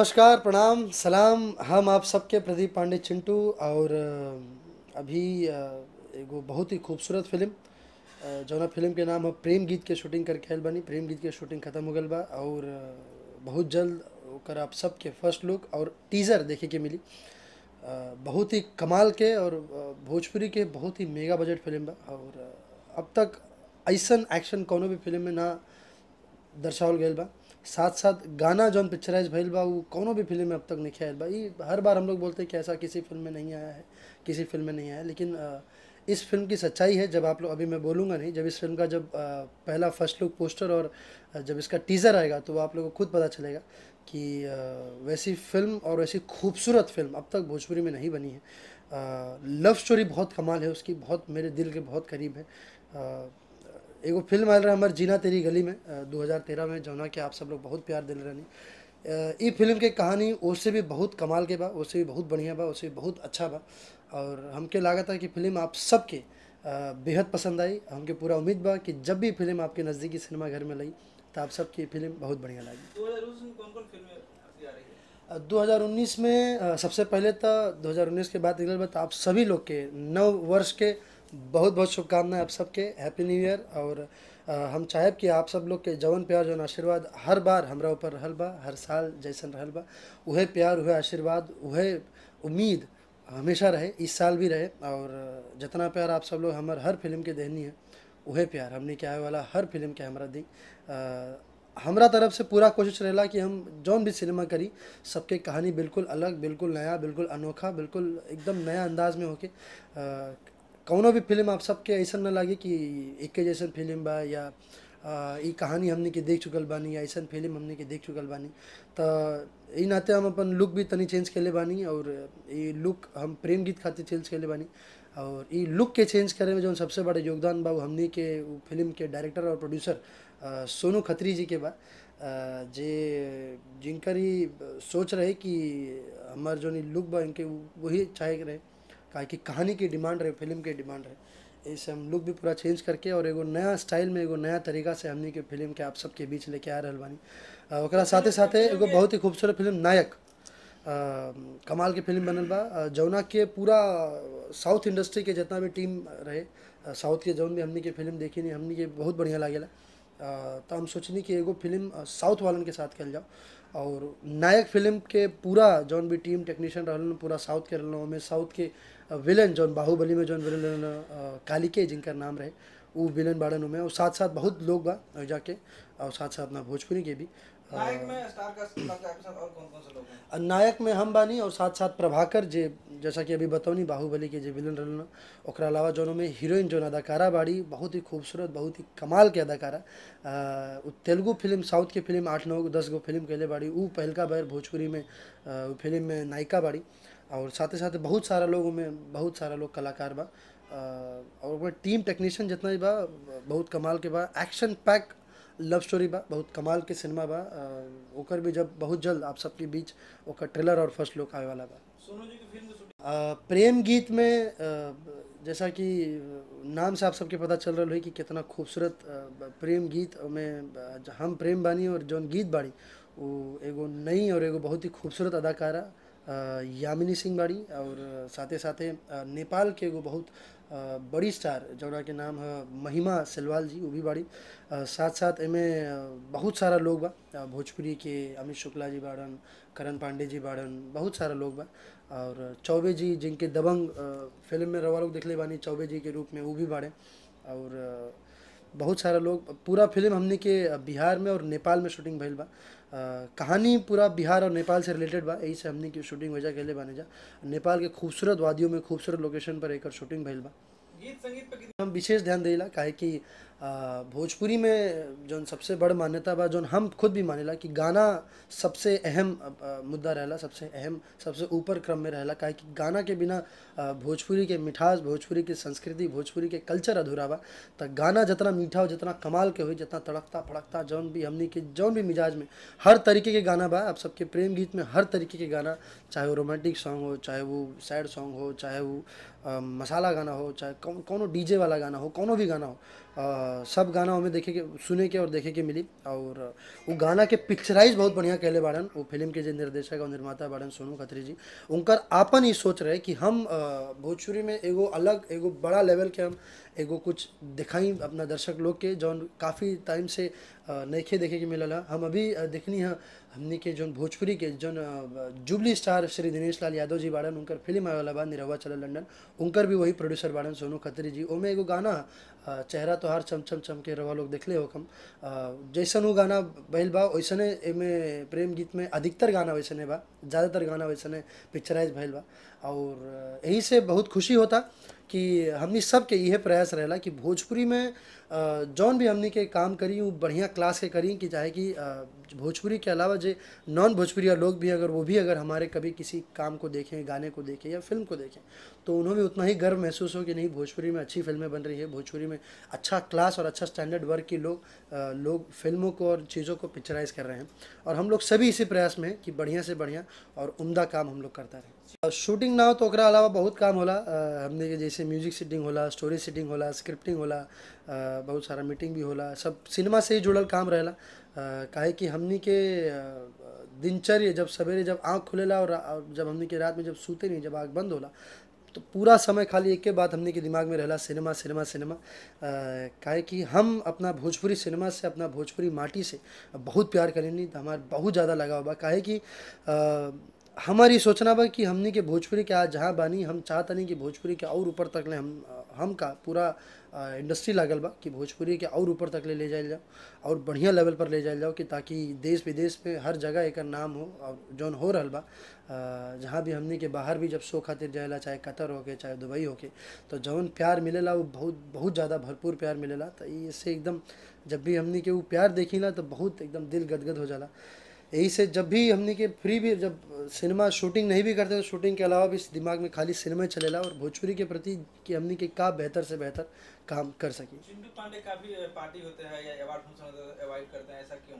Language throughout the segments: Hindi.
नमस्कार प्रणाम सलाम हम आप सबके प्रदीप पांडे चिंटू और अभी एगो बहुत ही खूबसूरत फिल्म जौना फिल्म के नाम है प्रेम गीत के शूटिंग करके आयल बनी प्रेम गीत के शूटिंग ख़त्म हो गल बा और बहुत जल्द कर आप सबके फर्स्ट लुक और टीज़र देखे के मिली बहुत ही कमाल के और भोजपुरी के बहुत ही मेगा बजट फिल्म बा और अब तक ऐसा एक्शन कोनो भी फिल्म में ना दर्शावल गया बा साथ साथ गाना जौन पिक्चराइज भैल बा वो कोनो भी फिल्म में अब तक नहीं आयल बा ये हर बार हम लोग बोलते हैं कि ऐसा किसी फिल्म में नहीं आया है किसी फिल्म में नहीं आया लेकिन इस फिल्म की सच्चाई है जब आप लोग अभी मैं बोलूँगा नहीं जब इस फिल्म का जब पहला फर्स्ट लुक पोस्टर और जब इसका टीज़र आएगा तो आप लोगों को खुद पता चलेगा कि वैसी फिल्म और वैसी खूबसूरत फिल्म अब तक भोजपुरी में नहीं बनी है लव स्टोरी बहुत कमाल है उसकी बहुत मेरे दिल के बहुत करीब है एगो फिल्म आयल रहा हमारे जीना तेरी गली में 2013 में जौना कि आप सब लोग बहुत प्यार दिल रहनी फिल्म के कहानी उससे भी बहुत कमाल के बा उससे भी बहुत बढ़िया बा उससे भी बहुत अच्छा बा और हमके लागत है कि फिल्म आप सबके बेहद पसंद आई हमके पूरा उम्मीद बा कि जब भी फिल्म आपके नज़दीकी सिनेमा घर में लगी तो आप सबकी फिल्म बहुत बढ़िया लगी दो हज़ार उन्नीस में सबसे पहले तो उन्नीस के बाद तो आप सभी लोग के नव वर्ष के बहुत बहुत शुभकामनाएं आप सबके हैप्पी न्यू ईयर और आ, हम चाहे कि आप सब लोग के जवन प्यार जवन आशीर्वाद हर बार हमरा ऊपर रहल बा हर साल जैसन रहल बा उहे प्यार वह आशीर्वाद वह उम्मीद हमेशा रहे इस साल भी रहे और जितना प्यार आप सब लोग हमार हर फिल्म के देनी है वह प्यार हमने क्या है वाला हर फिल्म के हमारा दी हमारा तरफ से पूरा कोशिश रहेला कि हम जौन भी सिनेमा करी सबके कहानी बिल्कुल अलग बिल्कुल नया बिल्कुल अनोखा बिल्कुल एकदम नया अंदाज में होके कौनो भी फिल्म आप सबके ऐसा ना लगे कि एक जैसा फिल्म बा या ये कहानी हमने के देख चुकल बानी या ऐसा फिल्म हमने के देख चुकल बानी तो ये नाते हम अपन लुक भी तनी चेंज ले बानी और ये लुक हम प्रेम गीत खातिर चेंज कैले बानी और ये लुक के चेंज करे में जो सबसे बड़ा योगदान बा हमने के फिल्म के डायरेक्टर और प्रोड्यूसर सोनू खत्री जी के बा जे जिनकर ही सोच रहे कि हमारे जो लुक बा इनके वही चाहे रहे का कि कहानी की डिमांड रहे फिल्म की डिमांड रहे इसे हम लुक भी पूरा चेंज करके और एगो नया स्टाइल में एगो नया तरीका से हमने के फिल्म के आप सबके बीच लेके आ रहा बानी और साथे साथे एगो बहुत ही खूबसूरत फिल्म नायक आ, कमाल के फिल्म बनल बा जौना के पूरा साउथ इंडस्ट्री के जितना भी टीम रहे साउथ के जौन भी हमने के फिल्म देखी नहीं हमने के बहुत बढ़िया लगे तो हम सोचनी कि एगो फिल्म साउथ वालन के साथ कल जाओ और नायक फिल्म के पूरा जौन भी टीम टेक्नीशियन रहल पूरा साउथ के रहल साउथ के विलन जौन बाहुबली में जौन विलन कालिके जिनका नाम रहे वो विलन बाड़न में और साथ साथ बहुत लोग बा जाके और साथ साथ अपना भोजपुरी के भी नायक में हम बानी और साथ साथ प्रभाकर जे जैसा कि अभी बतौनी बाहुबली के जे विलन रहल और अलावा जोनों में हीरोइन जो अदाकारा बाड़ी बहुत ही खूबसूरत बहुत ही कमाल के अदाकारा तेलुगु फिल्म साउथ के फिल्म आठ नौ दस गो फिल्म कहले बाड़ी उ पहलका बैर भोजपुरी में फिल्म में नायिका बाड़ी और साथ ही साथ बहुत सारा लोग में बहुत सारा लोग कलाकार बा और वह टीम टेक्नीशियन जितना भी बा बहुत कमाल के बा एक्शन पैक लव स्टोरी बा बहुत कमाल के सिनेमा बा ओकर भी जब बहुत जल्द आप सबके बीच ओकर ट्रेलर और फर्स्ट लुक आए वाला बा तो प्रेम गीत में जैसा कि नाम से आप सबके पता चल रहा है कि कितना खूबसूरत प्रेम गीत में हम प्रेम बानी और जौन गीत बाड़ी वो एगो नई और एगो बहुत ही खूबसूरत अदाकारा यामिनी सिंह बाड़ी और साथे साथे नेपाल के एगो बहुत बड़ी स्टार जोड़ा के नाम है महिमा सिलवाल जी वो भी बाड़ी साथ साथ में बहुत सारा लोग बा भोजपुरी के अमित शुक्ला जी बाड़न करण पांडे जी बाड़न बहुत सारा लोग बा और चौबे जी जिनके दबंग फिल्म में रवा लोग देखले बानी चौबे जी के रूप में वो भी बाड़े और बहुत सारा लोग पूरा फिल्म हमने के बिहार में और नेपाल में शूटिंग भइल बा कहानी पूरा बिहार और नेपाल से रिलेटेड बा यही से हमने की शूटिंग वजह लिए बने जा नेपाल के खूबसूरत वादियों में खूबसूरत लोकेशन पर एक शूटिंग भेल बा गीत संगीत पर हम विशेष ध्यान देला कहे कि भोजपुरी में जौन सबसे बड़ मान्यता बा जौन हम खुद भी मानेला कि गाना सबसे अहम मुद्दा रहला सबसे अहम सबसे ऊपर क्रम में रहला काहे कि गाना के बिना भोजपुरी के मिठास भोजपुरी के संस्कृति भोजपुरी के कल्चर अधूरा बा त गाना जितना मीठा हो जितना कमाल के हो जितना तड़कता फड़कता जौन भी हमनी के जौन भी मिजाज में हर तरीके के गाना बा आप सबके प्रेम गीत में हर तरीके के गाना चाहे वो रोमांटिक सॉन्ग हो चाहे वो सैड सॉन्ग हो चाहे वो मसाला गाना हो चाहे कौन डीजे वाला गाना हो कोनो भी गाना हो आ, सब गाना हमें देखे के सुने के और देखे के मिली और वो गाना के पिक्चराइज बहुत बढ़िया कहले बाड़न वो फिल्म के जो निर्देशक और निर्माता बाड़न सोनू खत्री जी उनका आपन ही सोच रहे कि हम भोजपुरी में एगो अलग एगो बड़ा लेवल के हम एगो कुछ दिखाई अपना दर्शक लोग के जौन काफ़ी टाइम से नईखे देखे के मिलल हम अभी देखनी है हमने के जो भोजपुरी के जो जुबली स्टार श्री दिनेश लाल यादव जी बाड़न उनकर फिल्म आवेला बा निरवा चल लंडन उनकर भी वही प्रोड्यूसर बाड़न सोनू खत्री जी ओमे एगो गाना चेहरा तो चम चमचम चमके रवा लोग देखले हो कम जैसन वो गाना बहल बा वैसने एमे प्रेम गीत में अधिकतर गाना वैसने बा ज़्यादातर गाना वैसने पिक्चराइज भैल बा और यहीं से बहुत खुशी होता कि हमने सब के यह प्रयास रहला कि भोजपुरी में जौन भी हमने के काम करी वो बढ़िया क्लास के करी कि चाहे कि भोजपुरी के अलावा जो नॉन भोजपुरी लोग भी अगर वो भी अगर हमारे कभी किसी काम को देखें गाने को देखें या फिल्म को देखें तो उन्हें भी उतना ही गर्व महसूस हो कि नहीं भोजपुरी में अच्छी फिल्में बन रही है भोजपुरी में अच्छा क्लास और अच्छा स्टैंडर्ड वर्क की लोग लोग फिल्मों को और चीज़ों को पिक्चराइज़ कर रहे हैं और हम लोग सभी इसी प्रयास में हैं कि बढ़िया से बढ़िया और उमदा काम हम लोग करता रहें शूटिंग ना हो तो अलावा बहुत काम होला uh, हमने के जैसे म्यूजिक सेटिंग होला स्टोरी सेटिंग होला स्क्रिप्टिंग होला uh, बहुत सारा मीटिंग भी होला सब सिनेमा से ही जुड़ल काम रहेला uh, काहे कि हमने के दिनचर्या जब सवेरे जब आँख खुलेला और जब हमने के रात में जब सूते नहीं जब आँख बंद होला तो पूरा समय खाली एक के बात हमने के दिमाग में रहला सिनेमा सिनेमा सिनेमा काहे कि हम अपना भोजपुरी सिनेमा से अपना भोजपुरी माटी से बहुत प्यार तो हमारे बहुत ज़्यादा लगा हुआ काहे कि आ, हमारी सोचना बा कि हमने के भोजपुरी के आज जहाँ बानी हम नहीं कि भोजपुरी के और ऊपर तक ले हम हम का पूरा इंडस्ट्री लागल बा कि भोजपुरी के और ऊपर तक ले ले जाए जाओ और बढ़िया लेवल पर ले जाए जाओ कि ताकि देश विदेश में हर जगह एक नाम हो और जौन हो रहा बा जहाँ भी हमने के बाहर भी जब शो खातिर जाएला चाहे कतर होके चाहे दुबई होके तो जौन प्यार मिलेला वो बहुत बहुत ज़्यादा भरपूर प्यार मिलेला तो इससे एकदम जब भी हमने के वो प्यार देखी ना तो बहुत एकदम दिल गदगद हो जाला यही से जब भी हमने के फ्री भी जब सिनेमा शूटिंग नहीं भी करते तो शूटिंग के अलावा भी इस दिमाग में खाली सिनेमा ला और भोजपुरी के प्रति कि हमने के का बेहतर से बेहतर काम कर सके पांडे काफी पार्टी होते हैं या अवार्ड फंक्शन अवॉइड करते हैं ऐसा क्यों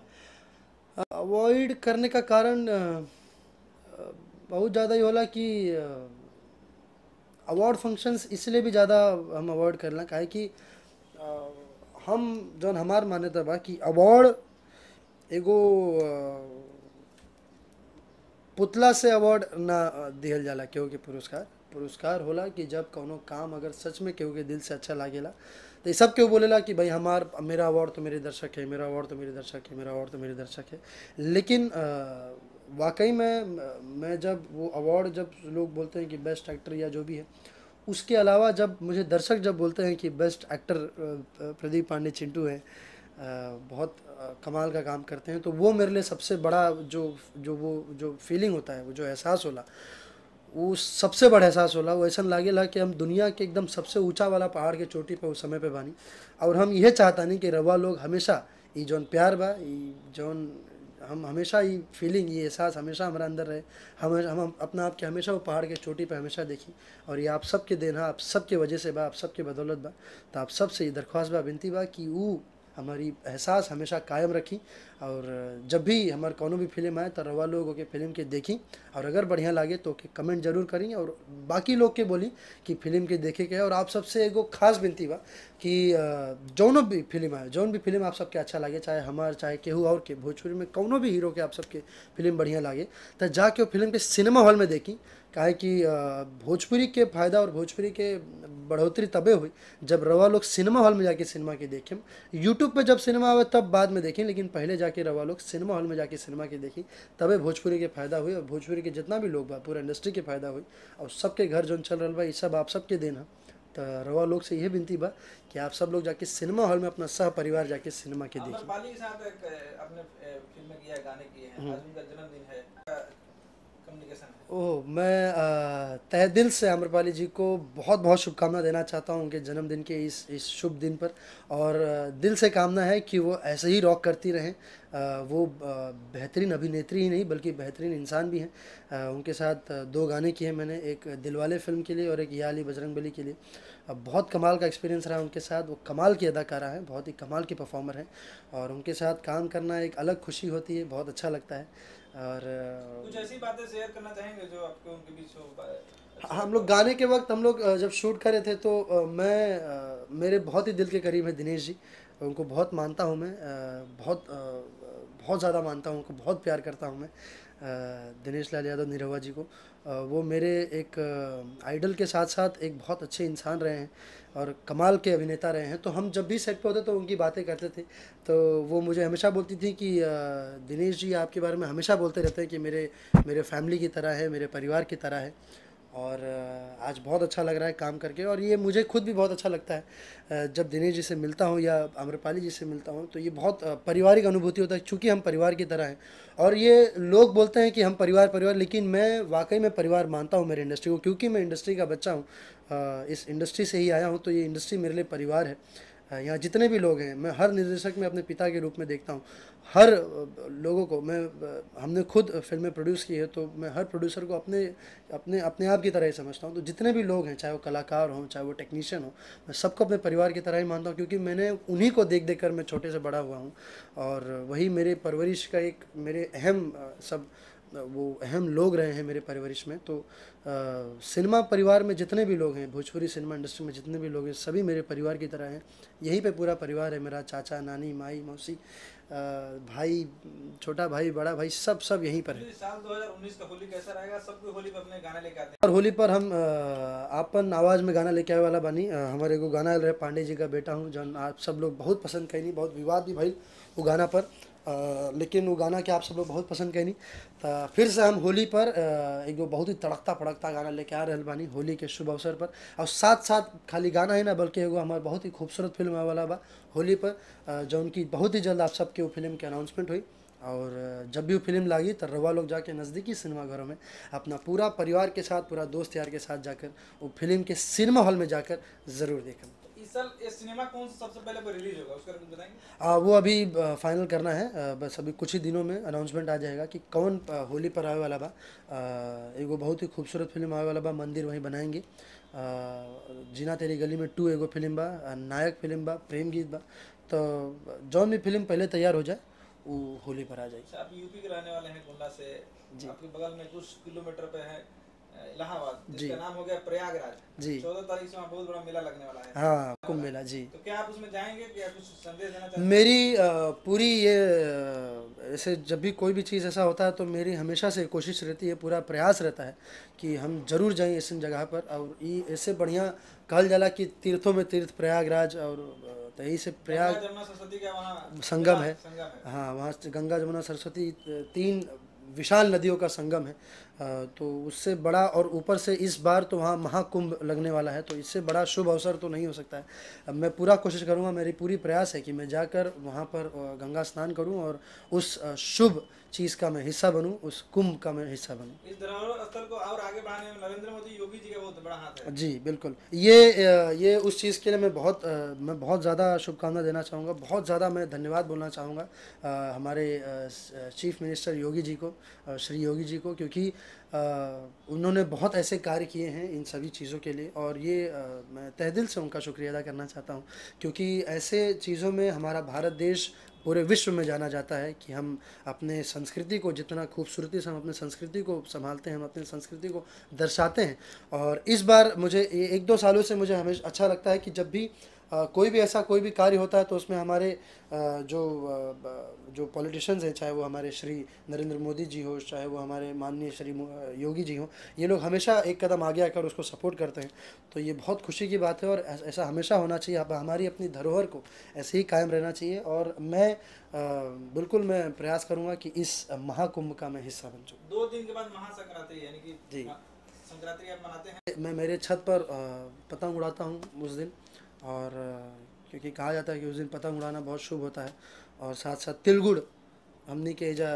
अवॉइड करने का कारण बहुत ज़्यादा ये होला कि अवार्ड फंक्शंस इसलिए भी ज़्यादा हम अवॉइड लें कहे कि हम जो हमार मान्यता बा कि अवार्ड एगो पुतला से अवार्ड ना दिल जाला केहू के पुरस्कार पुरस्कार होला कि जब कोनो काम अगर सच में केहू के दिल से अच्छा लागेला तो सब केहू बोलेला कि भाई हमार मेरा अवार्ड तो मेरे दर्शक है मेरा अवार्ड तो मेरे दर्शक है मेरा अवार्ड तो मेरे दर्शक है लेकिन वाकई में मैं जब वो अवार्ड जब लोग बोलते हैं कि बेस्ट एक्टर या जो भी है उसके अलावा जब मुझे दर्शक जब बोलते हैं कि बेस्ट एक्टर प्रदीप पांडे चिंटू हैं बहुत कमाल का काम करते हैं तो वो मेरे लिए सबसे बड़ा जो जो वो जो फीलिंग होता है वो जो एहसास होला वो सबसे बड़ा एहसास होला वो ऐसा ला कि हम दुनिया के एकदम सबसे ऊंचा वाला पहाड़ के चोटी पर उस समय पे बानी और हम यह चाहता नहीं कि रवा लोग हमेशा ये जौन प्यार बा जौन हम हमेशा ये फीलिंग ये एहसास हमेशा हमारा अंदर रहे हम हम अपना आपके हमेशा वो पहाड़ के चोटी पे हमेशा देखी और ये आप सबके देन है आप सबके वजह से बा आप सबके बदौलत बा तो आप सबसे ये दरख्वास्त बा विनती बा कि वो हमारी एहसास हमेशा कायम रखी और जब भी हमारे कोनो भी फिल्म आए तो रवा लोग के फिल्म के देखी और अगर बढ़िया लगे तो के कमेंट जरूर करी और बाकी लोग के बोली कि फिल्म के देखे के और आप सबसे एगो खास विनती बा कि जौन भी फिल्म आए जौन भी फिल्म आप सबके अच्छा लगे चाहे हमार चाहे केहू और के भोजपुरी में कोनो भी हीरो के आप सबके फिल्म बढ़िया लगे तो जाके फिल्म के सिनेमा हॉल में देखी कहे कि भोजपुरी के फ़ायदा और भोजपुरी के बढ़ोतरी तबे हुई जब रवा लोग सिनेमा हॉल में जाके सिनेमा के देखें यूट्यूब पर जब सिनेमा आवे तब बाद में देखें लेकिन पहले जाके जाके रवा लोग सिनेमा हॉल में जाके सिनेमा की देखी तबे भोजपुरी के फ़ायदा हुई और भोजपुरी के जितना भी लोग बा पूरा इंडस्ट्री के फ़ायदा हुई और सबके घर जो चल रहा बा ये सब आप सबके दिन है तो रवा लोग से यह विनती बा कि आप सब लोग जाके सिनेमा हॉल में अपना सह परिवार जाके सिनेमा के देखिए ओह मैं तह दिल से आम्रपाली जी को बहुत बहुत शुभकामना देना चाहता हूँ उनके जन्मदिन के इस इस शुभ दिन पर और दिल से कामना है कि वो ऐसे ही रॉक करती रहें वो बेहतरीन अभिनेत्री ही नहीं बल्कि बेहतरीन इंसान भी हैं उनके साथ दो गाने किए मैंने एक दिलवाले फिल्म के लिए और एक याली बजरंग बली के लिए बहुत कमाल का एक्सपीरियंस रहा उनके साथ वो कमाल की अदाकारा हैं बहुत ही कमाल की परफॉर्मर हैं और उनके साथ काम करना एक अलग खुशी होती है बहुत अच्छा लगता है और कुछ ऐसी बातें शेयर करना चाहेंगे जो आपके उनके बीच हो हाँ, हम लोग गाने के वक्त हम लोग जब शूट कर रहे थे तो मैं मेरे बहुत ही दिल के करीब है दिनेश जी उनको बहुत मानता हूँ मैं बहुत बहुत ज़्यादा मानता हूँ उनको बहुत प्यार करता हूँ मैं दिनेश लाल यादव निरवा जी को वो मेरे एक आइडल के साथ साथ एक बहुत अच्छे इंसान रहे हैं और कमाल के अभिनेता रहे हैं तो हम जब भी सेट पे होते तो उनकी बातें करते थे तो वो मुझे हमेशा बोलती थी कि दिनेश जी आपके बारे में हमेशा बोलते रहते हैं कि मेरे मेरे फैमिली की तरह है मेरे परिवार की तरह है और आज बहुत अच्छा लग रहा है काम करके और ये मुझे खुद भी बहुत अच्छा लगता है जब दिनेश जी से मिलता हूँ या आम्रपाली जी से मिलता हूँ तो ये बहुत पारिवारिक अनुभूति होता है चूँकि हम परिवार की तरह हैं और ये लोग बोलते हैं कि हम परिवार परिवार लेकिन मैं वाकई में परिवार मानता हूँ मेरे इंडस्ट्री को क्योंकि मैं इंडस्ट्री का बच्चा हूँ इस इंडस्ट्री से ही आया हूँ तो ये इंडस्ट्री मेरे लिए परिवार है यहाँ जितने भी लोग हैं मैं हर निर्देशक में अपने पिता के रूप में देखता हूँ हर लोगों को मैं हमने खुद फिल्में प्रोड्यूस की है तो मैं हर प्रोड्यूसर को अपने अपने अपने आप की तरह ही समझता हूँ तो जितने भी लोग हैं चाहे वो कलाकार हों चाहे वो टेक्नीशियन हो मैं सबको अपने परिवार की तरह ही मानता हूँ क्योंकि मैंने उन्हीं को देख देख कर मैं छोटे से बड़ा हुआ हूँ और वही मेरे परवरिश का एक मेरे अहम सब वो अहम लोग रहे हैं मेरे परिवारिश में तो सिनेमा परिवार में जितने भी लोग हैं भोजपुरी सिनेमा इंडस्ट्री में जितने भी लोग हैं सभी मेरे परिवार की तरह हैं यहीं पे पूरा परिवार है मेरा चाचा नानी माई मौसी भाई छोटा भाई बड़ा भाई सब सब यहीं पर है साल 2019 का होली कैसा रहेगा सब होली पर अपने गाना लेके आते हैं और होली पर हम आपन आवाज़ में गाना लेके आए वाला बानी हमारे को गाना रहे पांडे जी का बेटा हूँ जो आप सब लोग बहुत पसंद कहीं बहुत विवाद भी भाई वो गाना पर लेकिन वो गाना क्या आप सब लोग बहुत पसंद कैनी तो फिर से हम होली पर एक एगो बहुत ही तड़कता पड़कता गाना लेके आ रहे बानी होली के शुभ अवसर पर और साथ साथ खाली गाना ही ना बल्कि एगो हमारे बहुत ही खूबसूरत फिल्म आए वाला बा होली पर जो उनकी बहुत ही जल्द आप सबके वो फिल्म के अनाउंसमेंट हुई और जब भी वो फिल्म लागी तो रवा लोग जाके नज़दीकी सिनेमाघरों में अपना पूरा परिवार के साथ पूरा दोस्त यार के साथ जाकर वो फिल्म के सिनेमा हॉल में जाकर ज़रूर देखें होगा आ, वो अभी फाइनल करना है बस अभी कुछ ही दिनों में अनाउंसमेंट आ जाएगा कि कौन होली पर आवे वाला बा एगो बहुत ही खूबसूरत फिल्म आवे वाला बा मंदिर वहीं बनाएंगे जीना तेरी गली में टू एगो फिल्म बा नायक फिल्म बा प्रेम गीत बा तो जौन भी फिल्म पहले तैयार हो जाए वो होली पर आ जाएगी अच्छा, आप यूपी के रहने वाले हैं गोंडा से आपके बगल में कुछ किलोमीटर पे है इलाहाबाद जिसका नाम हो गया प्रयागराज जी चौदह तारीख से वहाँ बहुत बड़ा मेला लगने वाला है हाँ कुंभ मेला जी तो क्या आप उसमें जाएंगे क्या कुछ संदेश देना मेरी आ, पूरी ये ऐसे जब भी कोई भी चीज़ ऐसा होता है तो मेरी हमेशा से कोशिश रहती है पूरा प्रयास रहता है कि हम जरूर जाएं ऐसी जगह पर और ये ऐसे बढ़िया कहा जाला कि तीर्थों में तीर्थ प्रयागराज और तो यही से प्रयाग संगम है हाँ वहाँ गंगा जमुना सरस्वती तीन विशाल नदियों का संगम है तो उससे बड़ा और ऊपर से इस बार तो वहाँ महाकुंभ लगने वाला है तो इससे बड़ा शुभ अवसर तो नहीं हो सकता है मैं पूरा कोशिश करूँगा मेरी पूरी प्रयास है कि मैं जाकर वहाँ पर गंगा स्नान करूँ और उस शुभ चीज़ का मैं हिस्सा बनूँ उस कुंभ का मैं हिस्सा बनूँ इस को और आगे बढ़ाने में नरेंद्र मोदी योगी जी का बहुत बड़ा हाथ है जी बिल्कुल ये ये उस चीज़ के लिए मैं बहुत मैं बहुत ज़्यादा शुभकामना देना चाहूँगा बहुत ज़्यादा मैं धन्यवाद बोलना चाहूँगा हमारे चीफ मिनिस्टर योगी जी को श्री योगी जी को क्योंकि उन्होंने बहुत ऐसे कार्य किए हैं इन सभी चीज़ों के लिए और ये आ, मैं तह दिल से उनका शुक्रिया अदा करना चाहता हूँ क्योंकि ऐसे चीज़ों में हमारा भारत देश पूरे विश्व में जाना जाता है कि हम अपने संस्कृति को जितना खूबसूरती से हम अपने संस्कृति को संभालते हैं हम अपने संस्कृति को दर्शाते हैं और इस बार मुझे एक दो सालों से मुझे हमेशा अच्छा लगता है कि जब भी कोई भी ऐसा कोई भी कार्य होता है तो उसमें हमारे जो जो पॉलिटिशियंस हैं चाहे वो हमारे श्री नरेंद्र मोदी जी हो चाहे वो हमारे माननीय श्री योगी जी हों ये लोग हमेशा एक कदम आगे आकर उसको सपोर्ट करते हैं तो ये बहुत खुशी की बात है और ऐसा हमेशा होना चाहिए हमारी अपनी धरोहर को ऐसे ही कायम रहना चाहिए और मैं बिल्कुल मैं प्रयास करूँगा कि इस महाकुंभ का मैं हिस्सा बन जाऊँ दो दिन के बाद महासंक्रांति यानी कि जी संक्रांति मैं मेरे छत पर पतंग उड़ाता हूँ उस दिन और क्योंकि कहा जाता है कि उस दिन पतंग उड़ाना बहुत शुभ होता है और साथ साथ तिलगुड़ हमने के जा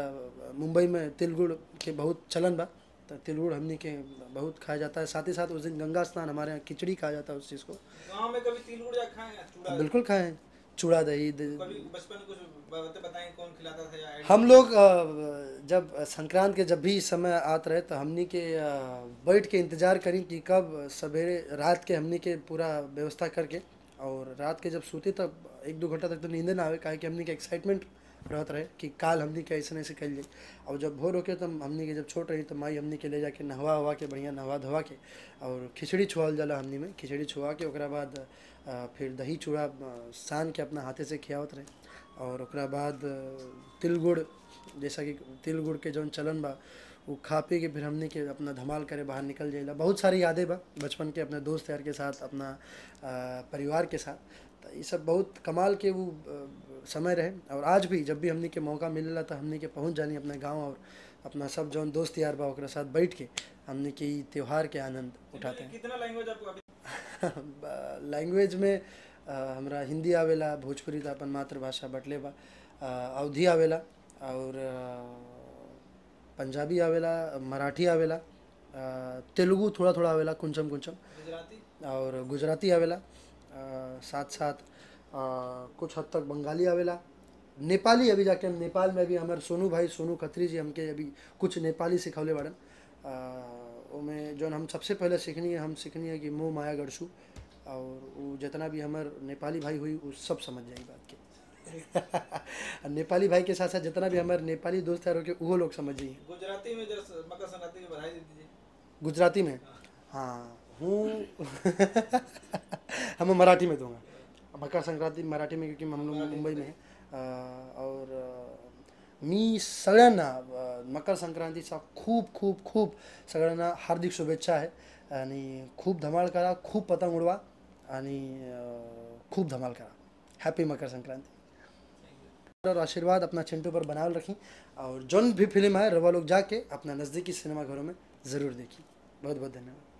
मुंबई में तिलगुड़ के बहुत चलन बा तो तिलगुड़ हमने के बहुत खाया जाता है साथ ही साथ उस दिन गंगा स्नान हमारे यहाँ खिचड़ी खाया जाता है उस चीज़ को में कभी तिलगुड़ खाए बिल्कुल खाए चूड़ा दही हम लोग जब संक्रांत के जब भी समय आते रहे तो हमने के बैठ के इंतज़ार करें कि कब सवेरे रात के हमने के पूरा व्यवस्था करके और रात के जब सोते तब एक दो घंटा तक तो नींद ना आवे काहे कि हमने के एक्साइटमेंट रहत रहे कि काल हमने के ऐसे ऐसे कर ली और जब भोर होके तब हमने के जब छोट रही तो माई हमने के ले जाके नहवा हवा के बढ़िया नहवा धोवा के और खिचड़ी छुआल जाला हमने में खिचड़ी छुआ के ओकरा बाद फिर दही चूड़ा सान के अपना हाथे से खियावत रहे और ओकरा बाद तिल गुड़ जैसा कि तिल गुड़ के जौन चलन बा वो खा पी के फिर हमने के अपना धमाल करे बाहर निकल जाए बहुत सारी यादें बा बचपन के अपने दोस्त यार के साथ अपना आ, परिवार के साथ तो ये सब बहुत कमाल के वो आ, समय रहे और आज भी जब भी हमने के मौका मिले तो हमने के पहुँच जानी अपने गाँव और अपना सब जौन दोस्त यार बा ओकरा साथ बैठ के हमने के त्यौहार के आनंद उठाते हैं कितना लैंग्वेज में हमारा हिंदी आवेला भोजपुरी तो अपन मातृभाषा बटले बा अवधि आवेला और पंजाबी आवेला मराठी आवेला तेलुगु थोड़ा थोड़ा आवेला कुंचम कुंचम और गुजराती आवेला साथ साथ कुछ हद तक बंगाली आवेला नेपाली अभी जाके हम नेपाल में भी हमारे सोनू भाई सोनू खत्री जी हमके अभी कुछ नेपाली सिखावले बाड़न में जो हम सबसे पहले सीखनी है हम सीखनी है कि मोह माया गढ़सू और वो जितना भी हमारे नेपाली भाई हुई वो सब समझ जाए बात के नेपाली भाई के साथ साथ जितना भी हमारे नेपाली दोस्त है रोके वो लोग समझिए गुजराती में मकर संक्रांति की बधाई दीजिए गुजराती में हाँ हूँ हम मराठी में दूंगा तो मकर संक्रांति मराठी में क्योंकि हम लोग मुंबई में हैं और मी सगळ्यांना मकर संक्रांतीचा खूप खूप खूप सगळ्यांना हार्दिक शुभेच्छा आहे आणि खूप धमाल करा खूप पतंग उडवा आणि खूप धमाल करा हॅपी मकर संक्रांती और आशीर्वाद अपना चिंटू पर बनाए रखें और जो भी फिल्म है रवा लोग जाके अपना नज़दीकी सिनेमाघरों में ज़रूर देखें बहुत बहुत धन्यवाद